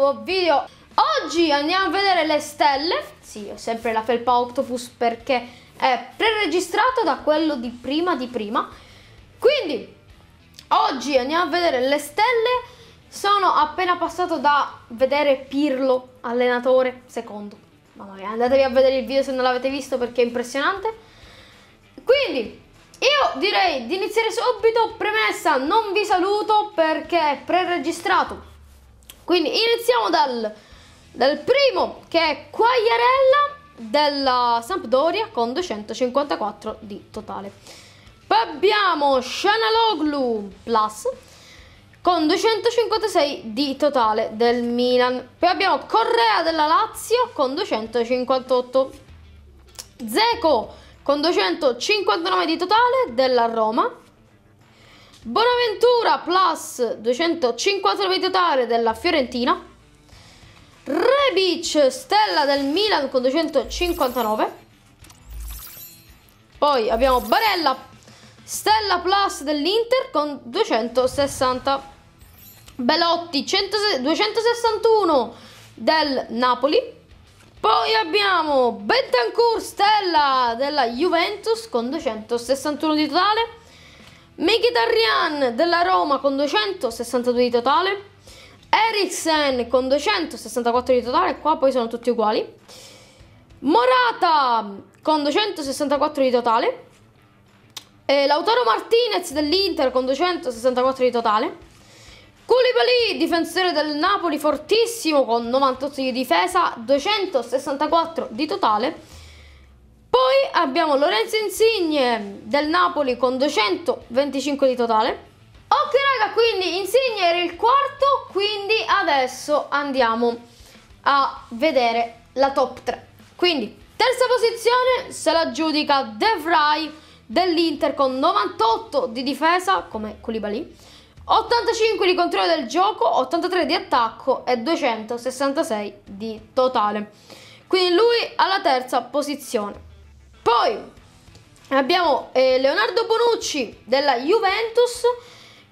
nuovo video Oggi andiamo a vedere le stelle Sì, ho sempre la felpa Octopus perché è preregistrato da quello di prima di prima Quindi, oggi andiamo a vedere le stelle Sono appena passato da vedere Pirlo, allenatore, secondo Mamma mia, andatevi a vedere il video se non l'avete visto perché è impressionante Quindi, io direi di iniziare subito, premessa non vi saluto perché è pre-registrato, quindi iniziamo dal, dal primo che è Quagliarella della Sampdoria con 254 di totale. Poi abbiamo Shanaloglu Plus con 256 di totale del Milan. Poi abbiamo Correa della Lazio con 258. Zeco con 259 di totale della Roma. Bonaventura plus 250 di totale della Fiorentina. Rebic, stella del Milan con 259. Poi abbiamo Barella, stella plus dell'Inter con 260. Belotti, 261 del Napoli. Poi abbiamo Bentancur, stella della Juventus con 261 di totale. Mkhitaryan della Roma con 262 di totale, Eriksen con 264 di totale, qua poi sono tutti uguali, Morata con 264 di totale, Lautaro Martinez dell'Inter con 264 di totale, Koulibaly difensore del Napoli fortissimo con 98 di difesa, 264 di totale, poi abbiamo Lorenzo Insigne del Napoli con 225 di totale. Ok raga, quindi Insigne era il quarto, quindi adesso andiamo a vedere la top 3. Quindi, terza posizione se la giudica De Vrij dell'Inter con 98 di difesa, come Koulibaly, 85 di controllo del gioco, 83 di attacco e 266 di totale. Quindi lui alla terza posizione. Poi abbiamo eh, Leonardo Bonucci della Juventus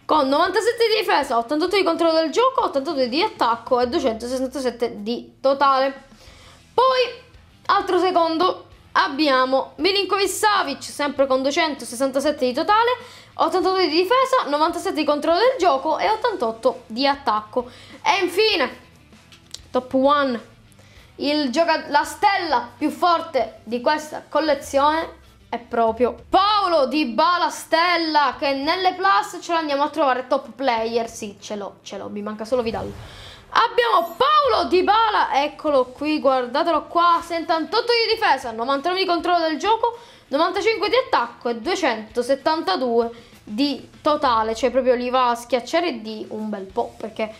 con 97 di difesa, 88 di controllo del gioco, 88 di attacco e 267 di totale. Poi, altro secondo, abbiamo Milinkovic Savic, sempre con 267 di totale, 82 di difesa, 97 di controllo del gioco e 88 di attacco. E infine, top 1 la stella più forte di questa collezione è proprio Paolo di Bala Stella che nelle plus ce l'andiamo a trovare top player sì ce l'ho ce l'ho mi manca solo Vidal abbiamo Paolo Di Bala eccolo qui guardatelo qua 78 di difesa 99 di controllo del gioco 95 di attacco e 272 di totale cioè proprio li va a schiacciare di un bel po' perché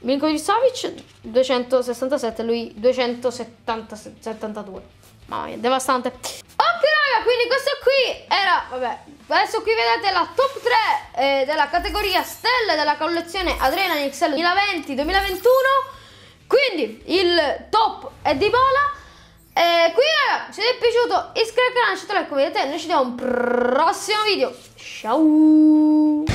Milinkovic Savic 267, lui 272. Mamma mia, devastante. Ok raga, quindi questo qui era, vabbè, adesso qui vedete la top 3 eh, della categoria stelle della collezione Adrenaline XL 2020-2021. Quindi il top è di bola. E qui raga, se vi è piaciuto iscrivetevi al canale, lasciate like, come vedete, noi ci vediamo a un prossimo video. Ciao!